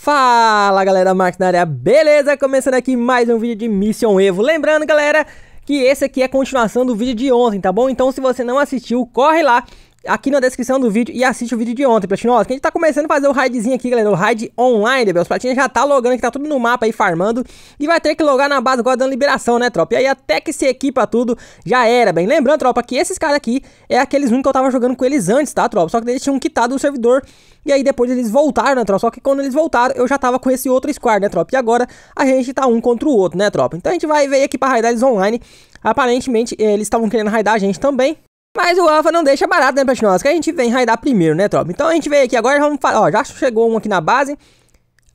Fala galera área, beleza? Começando aqui mais um vídeo de Mission Evo. Lembrando galera que esse aqui é a continuação do vídeo de ontem, tá bom? Então se você não assistiu, corre lá aqui na descrição do vídeo e assiste o vídeo de ontem, Platinosa. Que a gente tá começando a fazer o raidzinho aqui, galera. O raid online, né, Os Platina já tá logando, que tá tudo no mapa aí, farmando. E vai ter que logar na base agora dando liberação, né, tropa? E aí até que se equipa tudo, já era, bem. Lembrando, tropa, que esses caras aqui é aqueles um que eu tava jogando com eles antes, tá, tropa? Só que eles tinham quitado o servidor. E aí depois eles voltaram, né, tropa? Só que quando eles voltaram, eu já tava com esse outro squad, né, tropa? E agora a gente tá um contra o outro, né, tropa? Então a gente vai ver aqui pra raidar eles online. Aparentemente, eh, eles estavam querendo raidar a gente também. Mas o Alpha não deixa barato, né, nós. Que a gente vem raidar primeiro, né, tropa? Então a gente veio aqui agora, vamos falar. Ó, já chegou um aqui na base.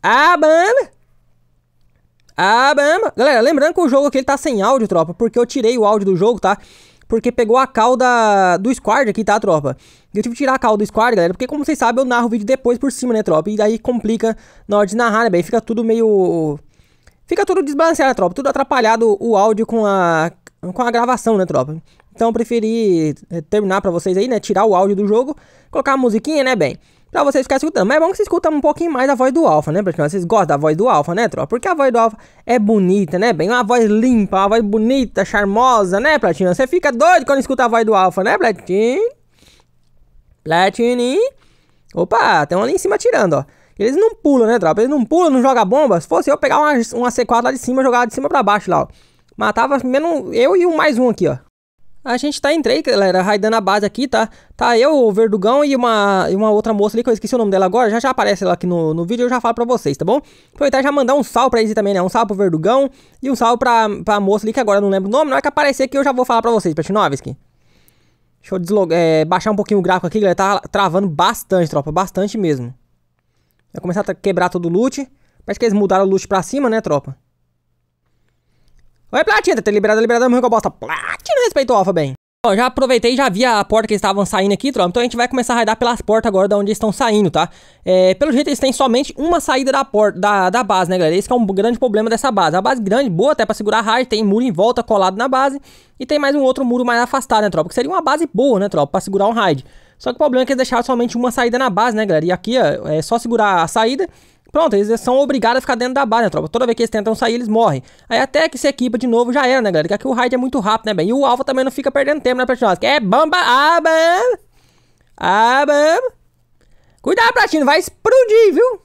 Ah, bamba! Ah, bamba! Galera, lembrando que o jogo aqui ele tá sem áudio, tropa, porque eu tirei o áudio do jogo, tá? Porque pegou a cauda do squad aqui, tá, tropa? Eu tive que tirar a cauda do squad, galera, porque como vocês sabem, eu narro o vídeo depois por cima, né, tropa? E daí complica na hora de narrar, né, bem? Fica tudo meio... Fica tudo desbalanceado, né, tropa? Tudo atrapalhado o áudio com a... com a gravação, né, tropa? Então eu preferi eh, terminar para vocês aí, né? Tirar o áudio do jogo, colocar a musiquinha, né, bem? Pra vocês ficarem escutando. Mas é bom que vocês escutam um pouquinho mais a voz do Alpha, né? Porque vocês gostam da voz do Alpha, né, tropa? Porque a voz do Alpha é bonita, né, bem? Uma voz limpa, uma voz bonita, charmosa, né, Platina? Você fica doido quando escuta a voz do Alpha, né, Platini? Platini? Opa, tem um ali em cima tirando, ó. Eles não pulam, né, tropa? Eles não pulam, não jogam bomba. Se fosse eu pegar uma, uma C4 lá de cima, jogar de cima pra baixo lá, ó. Matava menos eu e um mais um aqui, ó. A gente tá em três, galera, raidando a base aqui, tá? Tá eu, o Verdugão e uma, e uma outra moça ali, que eu esqueci o nome dela agora. Já já aparece ela aqui no, no vídeo, eu já falo pra vocês, tá bom? Aproveitar e já mandar um salve pra eles também, né? Um salve pro Verdugão e um salve pra, pra moça ali, que agora eu não lembro o nome. Na hora que aparecer aqui, eu já vou falar pra vocês, Petinovski. Deixa eu deslogar, é, baixar um pouquinho o gráfico aqui, galera. Tá travando bastante, tropa, bastante mesmo. Vai começar a quebrar todo o loot. Parece que eles mudaram o loot pra cima, né, tropa? Oi, Platina, tá liberado, tá liberado, morreu com a bosta. Platina respeitou o Alpha bem. Bom, já aproveitei, já vi a porta que eles estavam saindo aqui, Tron. Então a gente vai começar a raidar pelas portas agora da onde eles estão saindo, tá? É, pelo jeito eles têm somente uma saída da porta, da, da base, né, galera? Esse é um grande problema dessa base. A base grande, boa até pra segurar a raid, tem muro em volta colado na base. E tem mais um outro muro mais afastado, né, tropa? Que seria uma base boa, né, tropa? Pra segurar um raid. Só que o problema é que eles deixaram somente uma saída na base, né, galera? E aqui, ó, é só segurar a saída Pronto, eles são obrigados a ficar dentro da base, né, tropa? Toda vez que eles tentam sair, eles morrem. Aí até que se equipa de novo, já era, né, galera? Porque aqui o raid é muito rápido, né, bem? E o alfa também não fica perdendo tempo, né, Platinum? Que é bamba, Ah, bam! Cuidado, Platinum, vai explodir, viu?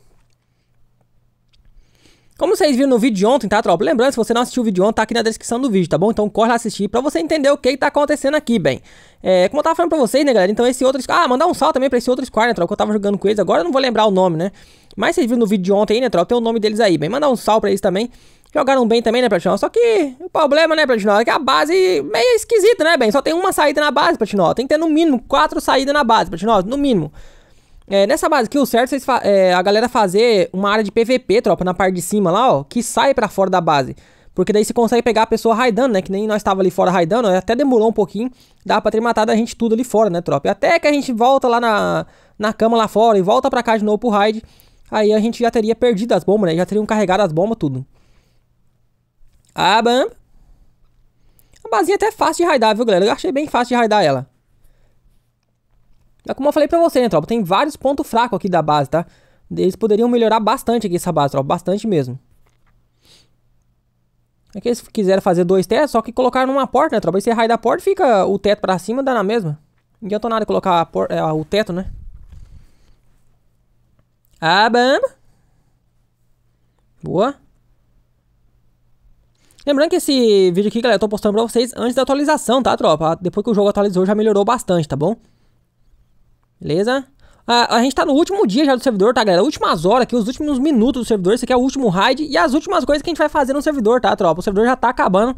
vocês viram no vídeo de ontem, tá, tropa? Lembrando, se você não assistiu o vídeo de ontem, tá aqui na descrição do vídeo, tá bom? Então corre lá assistir pra você entender o que, que tá acontecendo aqui, bem. É, como eu tava falando pra vocês, né, galera? Então esse outro... Ah, mandar um salve também pra esse outro squad, né, tropa? Que eu tava jogando com eles, agora eu não vou lembrar o nome, né? Mas vocês viram no vídeo de ontem aí, né, tropa? Tem o nome deles aí, bem. Mandar um salve pra eles também. Jogaram bem também, né, Platinol? Só que o problema, né, Platinol, é que a base meio esquisita, né, bem? Só tem uma saída na base, Platinol. Tem que ter no mínimo quatro saídas na base, Platinol, no mínimo. É, nessa base aqui, o certo é, é a galera fazer uma área de PVP, tropa, na parte de cima lá, ó, que sai pra fora da base. Porque daí você consegue pegar a pessoa raidando, né? Que nem nós estava ali fora raidando, até demorou um pouquinho. Dá pra ter matado a gente tudo ali fora, né, tropa? até que a gente volta lá na, na cama lá fora e volta pra cá de novo pro raid. Aí a gente já teria perdido as bombas, né? Já teriam carregado as bombas, tudo. Ah, bam. A base é até fácil de raidar, viu, galera? Eu achei bem fácil de raidar ela. É como eu falei pra você, né, tropa? Tem vários pontos fracos aqui da base, tá? Eles poderiam melhorar bastante aqui essa base, tropa. Bastante mesmo. É que eles quiseram fazer dois testes, só que colocaram numa porta, né, tropa? E se raio da porta, fica o teto pra cima, dá na mesma. Não adiantou nada colocar é, o teto, né? Ah, bamba. Boa. Lembrando que esse vídeo aqui, galera, eu tô postando pra vocês antes da atualização, tá, tropa? Depois que o jogo atualizou, já melhorou bastante, tá bom? Beleza? A, a gente tá no último dia já do servidor, tá, galera? Últimas horas aqui, os últimos minutos do servidor. Esse aqui é o último raid e as últimas coisas que a gente vai fazer no servidor, tá, tropa? O servidor já tá acabando.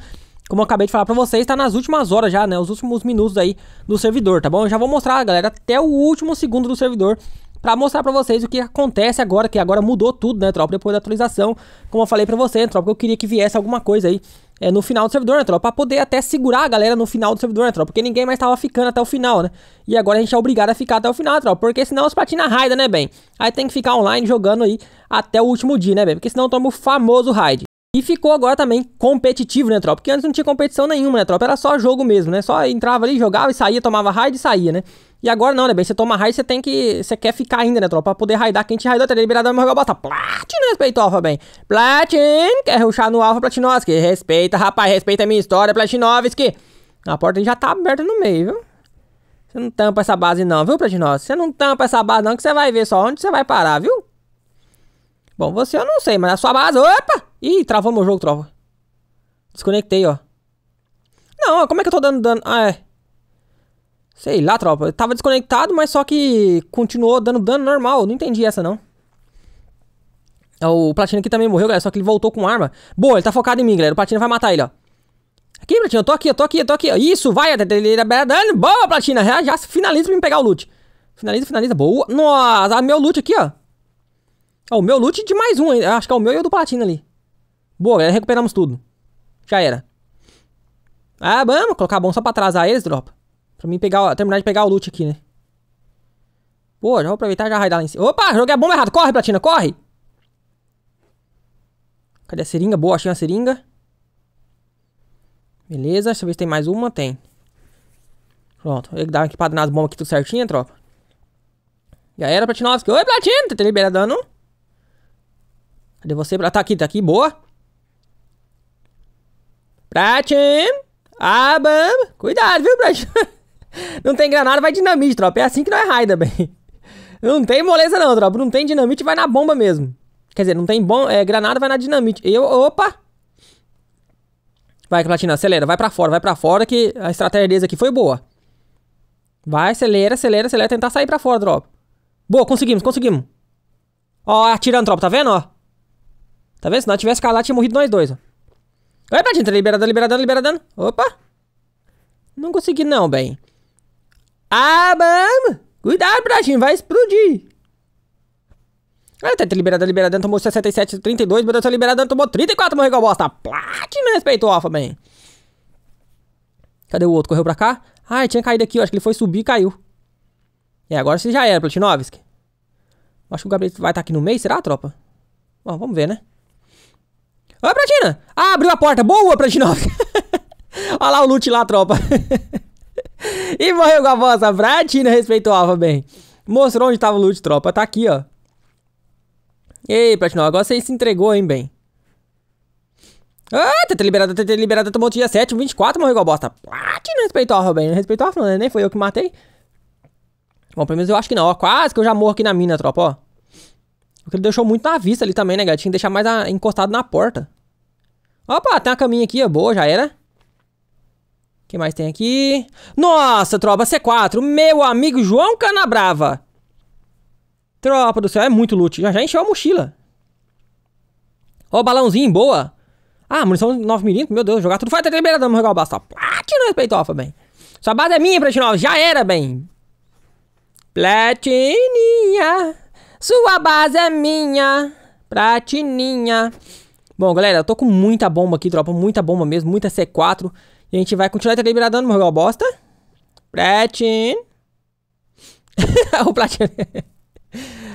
Como eu acabei de falar pra vocês, tá nas últimas horas já, né? Os últimos minutos aí do servidor, tá bom? Eu já vou mostrar, galera, até o último segundo do servidor para mostrar para vocês o que acontece agora, que agora mudou tudo, né, tropa? Depois da atualização, como eu falei para você, né, tropa, eu queria que viesse alguma coisa aí é, no final do servidor, né, tropa? Pra poder até segurar a galera no final do servidor, né, tropa? Porque ninguém mais tava ficando até o final, né? E agora a gente é obrigado a ficar até o final, né, tropa? Porque senão os na raida, né, bem? Aí tem que ficar online jogando aí até o último dia, né, bem? Porque senão toma o famoso raid. E ficou agora também competitivo, né, tropa? Porque antes não tinha competição nenhuma, né, tropa? Era só jogo mesmo, né? Só entrava ali, jogava e saía, tomava raid e saía, né? E agora não, né, bem? Você toma raid, você tem que. Você quer ficar ainda, né, tropa? Pra poder raidar. Quem te raidou, tá liberado mas bota Platin, respeito, alfa, bem. Platin, quer ruxar no alfa, Platinovski. Respeita, rapaz, respeita a minha história, Platinovski. A porta já tá aberta no meio, viu? Você não tampa essa base não, viu, Platinovski? Você não tampa essa base não, que você vai ver só onde você vai parar, viu? Bom, você eu não sei, mas a sua base... Opa! Ih, travou meu jogo, tropa. Desconectei, ó. Não, como é que eu tô dando dano? Ah, é. Sei lá, tropa. Eu tava desconectado, mas só que continuou dando dano normal. Eu não entendi essa, não. É, o Platino aqui também morreu, galera. Só que ele voltou com arma. Boa, ele tá focado em mim, galera. O Platino vai matar ele, ó. Aqui, Platina, eu tô aqui, eu tô aqui, eu tô aqui. Isso, vai, libera dano. Boa, Platina. Já, já finaliza pra me pegar o loot. Finaliza, finaliza. Boa. Nossa, ah, meu loot aqui, ó. Ó, o meu loot de mais um. Acho que é o meu e o do Platina ali. Boa, galera. Recuperamos tudo. Já era. Ah, vamos colocar bom só pra atrasar eles, tropa. Pra mim pegar, terminar de pegar o loot aqui, né? Boa, já vou aproveitar e já raidar lá em cima. Opa, joguei a bomba errada. Corre, Platina, corre! Cadê a seringa? Boa, achei uma seringa. Beleza, deixa eu ver se tem mais uma. Tem. Pronto, ele dá uma equipada nas bombas aqui tudo certinho, tropa. Já era, platina. Oi, platina tá liberando Cadê você? Ah, tá aqui, tá aqui, boa. ah bamba Cuidado, viu, platina? não tem granada, vai dinamite, tropa. É assim que não é raida, bem. Não tem moleza não, tropa. Não tem dinamite, vai na bomba mesmo. Quer dizer, não tem bom, é, granada, vai na dinamite. Eu, opa! Vai, Platina, acelera. Vai pra fora, vai pra fora que a estratégia deles aqui foi boa. Vai, acelera, acelera, acelera. Tentar sair pra fora, tropa. Boa, conseguimos, conseguimos. Ó, atirando, tropa. Tá vendo, ó? Tá vendo? Se nós tivesse calado, tinha morrido nós dois, ó. Vai, Platina, tá liberando, liberando, liberando. Opa! Não consegui não, bem. Ah, mano! Cuidado, Bratinho, vai explodir! Ah, tá liberado, liberado, tomou 67, 32, meu Deus, tá liberado, tomou 34, morreu a bosta. Platina o Alpha, man. Cadê o outro? Correu pra cá? Ah, tinha caído aqui, eu acho que ele foi subir e caiu. E agora você já era, Platinovski. Acho que o Gabriel vai estar tá aqui no meio, será, tropa? Bom, vamos ver, né? Ô, Platina! Ah, abriu a porta, boa, Platinovski! Olha lá o loot lá, tropa. e morreu com a vossa Bratina, respeitou Alpha bem. Mostrou onde tava o loot, tropa. Tá aqui, ó. Ei, Platinum, agora você se entregou, hein, bem. Ah, TT liberada, TT liberada, tomou dia 7, 24, morreu igual bosta. Platinum respeitou Alpha bem. Não respeitou Alpha, não, né? nem foi eu que matei. Bom, pelo menos eu acho que não, ó. Quase que eu já morro aqui na mina, tropa, ó. Porque ele deixou muito na vista ali também, né, gatinho? Deixar mais a... encostado na porta. Opa, tem uma caminha aqui, ó. Boa, já era que mais tem aqui? Nossa, tropa, C4. Meu amigo João Canabrava. Tropa do céu, é muito loot. Já, já encheu a mochila. Ó, balãozinho, boa. Ah, munição 9 milímetros, meu Deus, jogar tudo. Foi até primeira dama, jogar o basta. Platina, ah, respeitofa, bem. Sua base é minha, Platinova. Já era, bem. Platininha. Sua base é minha. Platininha. Bom, galera, eu tô com muita bomba aqui, tropa. Muita bomba mesmo, muita C4 a gente vai continuar deliberando, mas igual bosta. Platin. o Platina.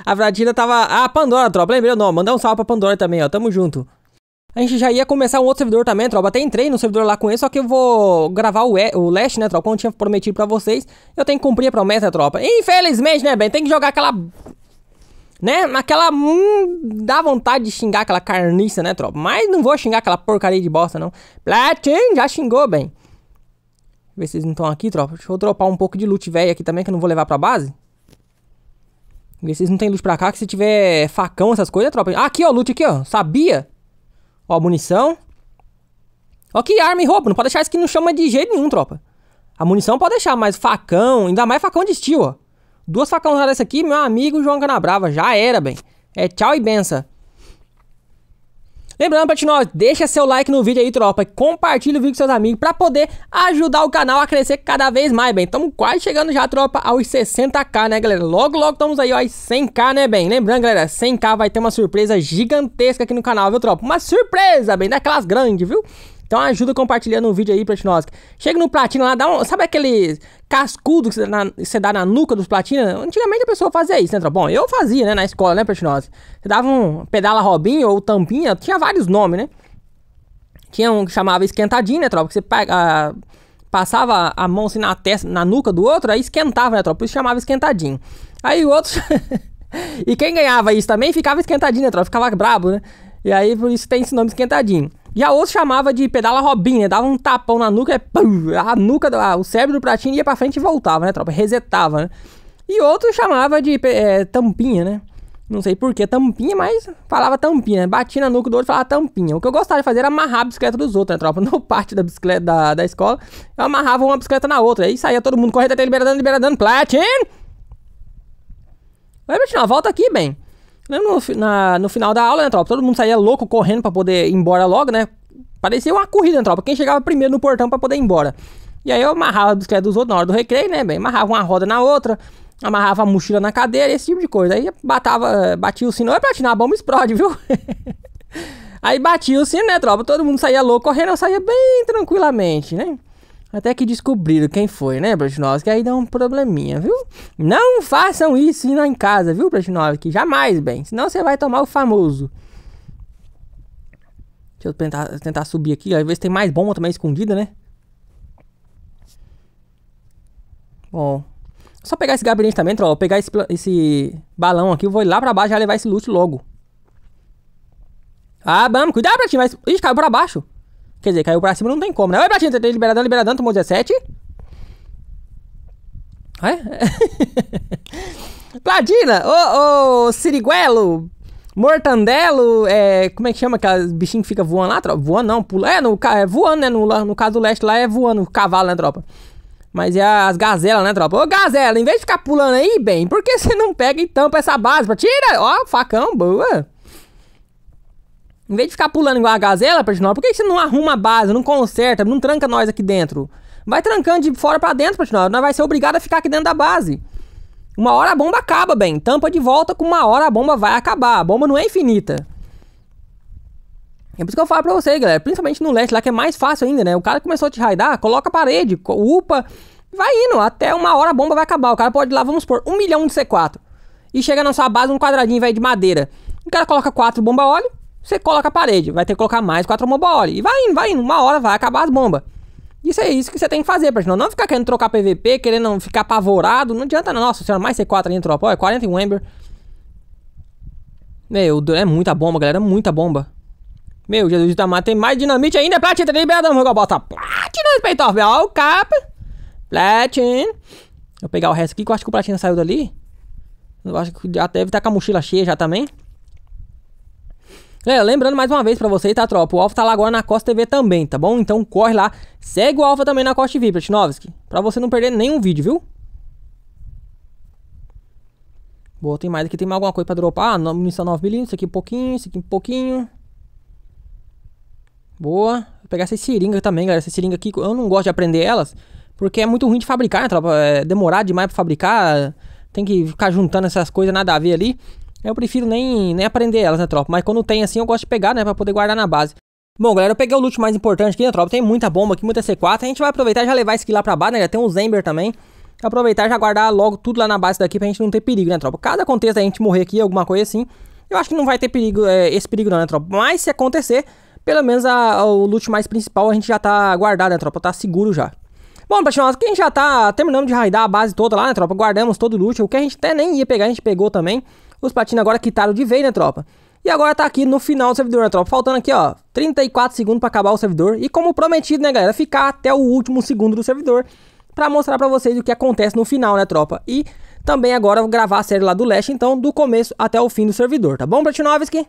a Platina tava. Ah, Pandora, tropa. Lembrei, não. Mandar um salve pra Pandora também, ó. Tamo junto. A gente já ia começar um outro servidor também, tropa. Até entrei no servidor lá com ele, só que eu vou gravar o, e... o Last, né, tropa? Como eu tinha prometido pra vocês. Eu tenho que cumprir a promessa, tropa. Infelizmente, né, bem? Tem que jogar aquela né? Naquela. Hum, dá vontade de xingar aquela carniça, né, tropa? Mas não vou xingar aquela porcaria de bosta, não. Platin, já xingou, bem. Ver se vocês não estão aqui, tropa. Deixa eu dropar um pouco de loot velho aqui também, que eu não vou levar pra base. Ver se vocês não tem loot pra cá, que se tiver facão, essas coisas, tropa. aqui, ó, loot aqui, ó. Sabia? Ó, munição. Ó, que arma e roupa. Não pode deixar isso que não chama de jeito nenhum, tropa. A munição pode deixar, mas facão, ainda mais facão de estilo ó. Duas facadas dessa aqui, meu amigo João Canabrava. Já era, bem. É tchau e benção. Lembrando, Platinós, deixa seu like no vídeo aí, tropa. e Compartilha o vídeo com seus amigos para poder ajudar o canal a crescer cada vez mais, bem. Estamos quase chegando já, tropa, aos 60k, né, galera? Logo, logo estamos aí, ó, aos 100k, né, bem? Lembrando, galera, 100k vai ter uma surpresa gigantesca aqui no canal, viu, tropa? Uma surpresa, bem, daquelas grandes, viu? Então ajuda compartilhando o vídeo aí, Platinosk. Chega no Platina lá, dá um. Sabe aquele cascudo que você dá na, dá na nuca dos Platina? Antigamente a pessoa fazia isso, né, Tro? Bom, eu fazia, né, na escola, né, Platinosk? Você dava um pedala Robinho ou tampinha, tinha vários nomes, né? Tinha um que chamava esquentadinho, né, Tropa? Que você pega. Ah, passava a mão assim na testa, na nuca do outro, aí esquentava, né, tropa? Por isso chamava esquentadinho. Aí o outro. e quem ganhava isso também ficava esquentadinho, né, tropa? Ficava brabo, né? E aí por isso tem esse nome esquentadinho. Já outro chamava de pedala Robin, né? Dava um tapão na nuca, é a nuca, o cérebro do pratinho ia pra frente e voltava, né, tropa? Resetava, né? E outro chamava de é, tampinha, né? Não sei por que tampinha, mas falava tampinha. Né? Batia na nuca do outro e falava tampinha. O que eu gostava de fazer era amarrar a bicicleta dos outros, né, tropa? No parte da bicicleta da, da escola, eu amarrava uma bicicleta na outra. Aí saía todo mundo correndo até liberando liberando platin! Vai, Betinho, volta aqui, bem. Né, no, na, no final da aula, né, tropa? Todo mundo saía louco correndo para poder ir embora logo, né? Parecia uma corrida, né, tropa? Quem chegava primeiro no portão para poder ir embora. E aí eu amarrava a bicicleta dos outros na hora do recreio, né? Bem, amarrava uma roda na outra, amarrava a mochila na cadeira, esse tipo de coisa. Aí batava, batia o sino, é platinar, a bomba explode, viu? aí batia o sino, né, tropa? Todo mundo saía louco correndo, eu saía bem tranquilamente, né? Até que descobriram quem foi, né, que Aí dá um probleminha, viu? Não façam isso lá em casa, viu, Bratinovski? Jamais, bem. Senão você vai tomar o famoso. Deixa eu tentar, tentar subir aqui, Às vezes tem mais bomba também escondida, né? Bom. Só pegar esse gabinete também, troll. Pegar esse, esse balão aqui. vou ir lá pra baixo e já levar esse loot logo. Ah, vamos. Cuidado, Mas Ih, caiu pra baixo. Quer dizer, caiu pra cima, não tem como, né? Vai pra cima, tem Liberadão, Liberadão, tomou 17. É? Platina, ô, ô, Siriguelo, Mortandelo, é, como é que chama aquelas bichinhas que fica voando lá, tropa? Voando não, pula. É, no, é voando, né? No, no caso do leste lá é voando, o cavalo, né, tropa? Mas é as gazelas, né, tropa? Ô, gazela, em vez de ficar pulando aí, bem, por que você não pega e tampa essa base? Tira, ó, facão, boa. Em vez de ficar pulando igual a gazela, Platinum, por que você não arruma a base, não conserta, não tranca nós aqui dentro? Vai trancando de fora para dentro, Platinum. Nós vai ser obrigado a ficar aqui dentro da base. Uma hora a bomba acaba, bem. Tampa de volta, com uma hora a bomba vai acabar. A bomba não é infinita. É por isso que eu falo pra você, galera. Principalmente no leste lá, que é mais fácil ainda, né? O cara começou a te raidar, coloca a parede, upa, vai indo. Até uma hora a bomba vai acabar. O cara pode ir lá, vamos supor, um milhão de C4. E chega na sua base um quadradinho, velho, de madeira. O cara coloca quatro bomba óleo você coloca a parede, vai ter que colocar mais quatro mobile. E vai indo, vai indo. Uma hora vai acabar as bombas. Isso é isso que você tem que fazer, pra gente não, não ficar querendo trocar PVP, querendo ficar apavorado. Não adianta, não. Nossa senhora, mais C4 ali no é Olha, 40 em ember. Meu, é muita bomba, galera. É muita bomba. Meu, Jesus da tem mais dinamite ainda. Platin, tá liberado. Vamos bota no respeito. Ó, o cap. Platin. Vou pegar o resto aqui, que eu acho que o platin saiu dali. Eu acho que já deve estar tá com a mochila cheia já também. É, lembrando mais uma vez para você, tá, tropa? O Alfa tá lá agora na Costa TV também, tá bom? Então corre lá, segue o Alfa também na Costa TV, Platinovski, pra você não perder nenhum vídeo, viu? Boa, tem mais aqui, tem mais alguma coisa pra dropar? Ah, munição 9mm, isso aqui um pouquinho, isso aqui um pouquinho. Boa. Vou pegar essas seringas também, galera. Essas seringas aqui, eu não gosto de aprender elas, porque é muito ruim de fabricar, né, tropa? É demorar demais pra fabricar, tem que ficar juntando essas coisas, nada a ver ali. Eu prefiro nem, nem aprender elas, né, tropa? Mas quando tem assim, eu gosto de pegar, né, pra poder guardar na base. Bom, galera, eu peguei o loot mais importante aqui, né, tropa? Tem muita bomba aqui, muita C4. A gente vai aproveitar e já levar isso aqui lá pra base, né? Já tem um zember também. Aproveitar e já guardar logo tudo lá na base daqui pra gente não ter perigo, né, tropa? Cada aconteça a gente morrer aqui, alguma coisa assim, eu acho que não vai ter perigo, é, esse perigo não, né, tropa? Mas se acontecer, pelo menos a, a, o loot mais principal a gente já tá guardado, né, tropa? Tá seguro já. Bom, pessoal, aqui a gente já tá terminando de raidar a base toda lá, né, tropa? Guardamos todo o loot. O que a gente até nem ia pegar, a gente pegou também. Os platinos agora quitaram de vez, né, tropa? E agora tá aqui no final do servidor, né, tropa? Faltando aqui, ó, 34 segundos para acabar o servidor. E como prometido, né, galera, ficar até o último segundo do servidor para mostrar para vocês o que acontece no final, né, tropa? E também agora vou gravar a série lá do Leste, então, do começo até o fim do servidor, tá bom, Platinovski?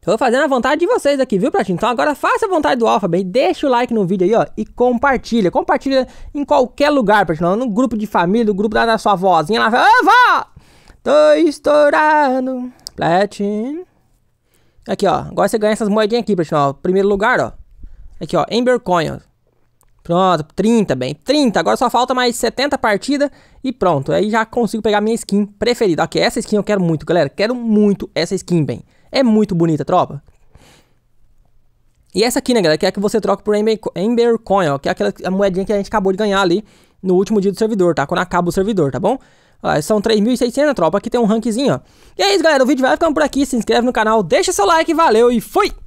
Tô fazendo a vontade de vocês aqui, viu, Pratinho? Então agora faça a vontade do Alpha, bem. Deixa o like no vídeo aí, ó. E compartilha. Compartilha em qualquer lugar, Pratinho. No grupo de família, no grupo da sua vozinha lá. Ô, vó! Tô estourado. Platinum. Aqui, ó. Agora você ganha essas moedinhas aqui, pessoal. Primeiro lugar, ó. Aqui, ó. Ember Coin, ó. Pronto, 30, bem. 30. Agora só falta mais 70 partidas e pronto. Aí já consigo pegar minha skin preferida. Ok, essa skin eu quero muito, galera. Quero muito essa skin, bem. É muito bonita, tropa. E essa aqui, né, galera, que é a que você troca por Ember, Coin, ó. Que é aquela moedinha que a gente acabou de ganhar ali no último dia do servidor, tá? Quando acaba o servidor, tá bom? Ó, são 3.600, tropa, aqui tem um rankzinho, ó. E é isso, galera, o vídeo vai ficando por aqui, se inscreve no canal, deixa seu like, valeu e fui!